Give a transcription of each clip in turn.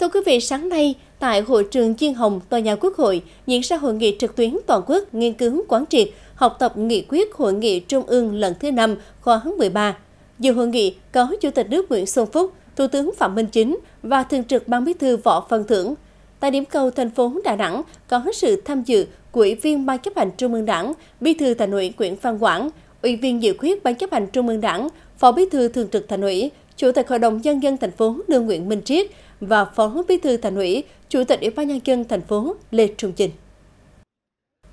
Thưa quý vị, sáng nay tại hội trường Chiên Hồng, tòa nhà Quốc hội diễn ra hội nghị trực tuyến toàn quốc nghiên cứu quán triệt học tập nghị quyết hội nghị trung ương lần thứ 5 khóa 13. Dự hội nghị có Chủ tịch nước Nguyễn Xuân Phúc, Thủ tướng Phạm Minh Chính và Thường trực Ban Bí thư Võ Văn Thưởng. Tại điểm cầu thành phố Đà Nẵng có sự tham dự của Ủy viên Ban chấp hành Trung ương Đảng, Bí thư Thành ủy Nguyễn Văn Quảng, Ủy viên dự khuyết Ban chấp hành Trung ương Đảng, Phó Bí thư Thường trực Thành ủy, Chủ tịch Hội đồng Nhân dân thành phố Lương Nguyễn Minh Triết và Phó Bí thư Thành ủy, Chủ tịch Ủy ban Nhân dân thành phố Lê Trung Trình.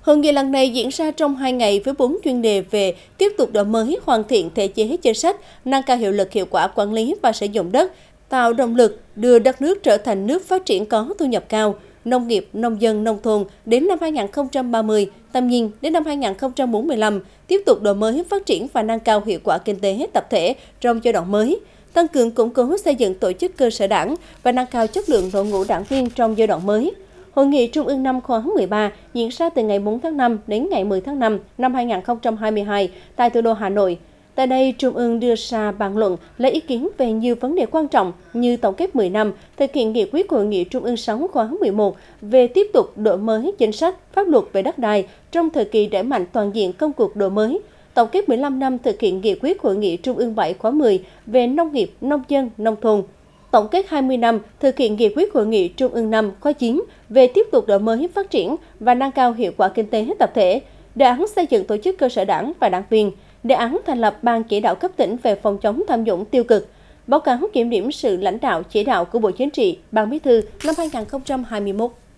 Hội nghị lần này diễn ra trong 2 ngày với 4 chuyên đề về tiếp tục đổi mới, hoàn thiện thể chế chính sách, nâng cao hiệu lực hiệu quả quản lý và sử dụng đất, tạo động lực đưa đất nước trở thành nước phát triển có thu nhập cao, nông nghiệp, nông dân, nông thôn đến năm 2030, tầm nhìn đến năm 2045, tiếp tục đổi mới, phát triển và nâng cao hiệu quả kinh tế tập thể trong giai đoạn mới – tăng cường củng cố xây dựng tổ chức cơ sở đảng và nâng cao chất lượng đội ngũ đảng viên trong giai đoạn mới. Hội nghị Trung ương năm khóa 13 diễn ra từ ngày 4 tháng 5 đến ngày 10 tháng 5 năm 2022 tại thủ đô Hà Nội. Tại đây, Trung ương đưa ra bàn luận lấy ý kiến về nhiều vấn đề quan trọng như tổng kết 10 năm thực hiện nghị quyết của Hội nghị Trung ương 6 khóa 11 về tiếp tục đổi mới chính sách, pháp luật về đất đai trong thời kỳ đẩy mạnh toàn diện công cuộc đổi mới, tổng kết 15 năm thực hiện nghị quyết Hội nghị Trung ương 7 khóa 10 về nông nghiệp, nông dân, nông thôn, tổng kết 20 năm thực hiện nghị quyết Hội nghị Trung ương 5 khóa 9 về tiếp tục đổi mới phát triển và nâng cao hiệu quả kinh tế tập thể, đề án xây dựng tổ chức cơ sở đảng và đảng viên, đề án thành lập Ban chỉ đạo cấp tỉnh về phòng chống tham nhũng tiêu cực, báo cáo kiểm điểm sự lãnh đạo chỉ đạo của Bộ Chính trị, Ban Bí thư năm 2021.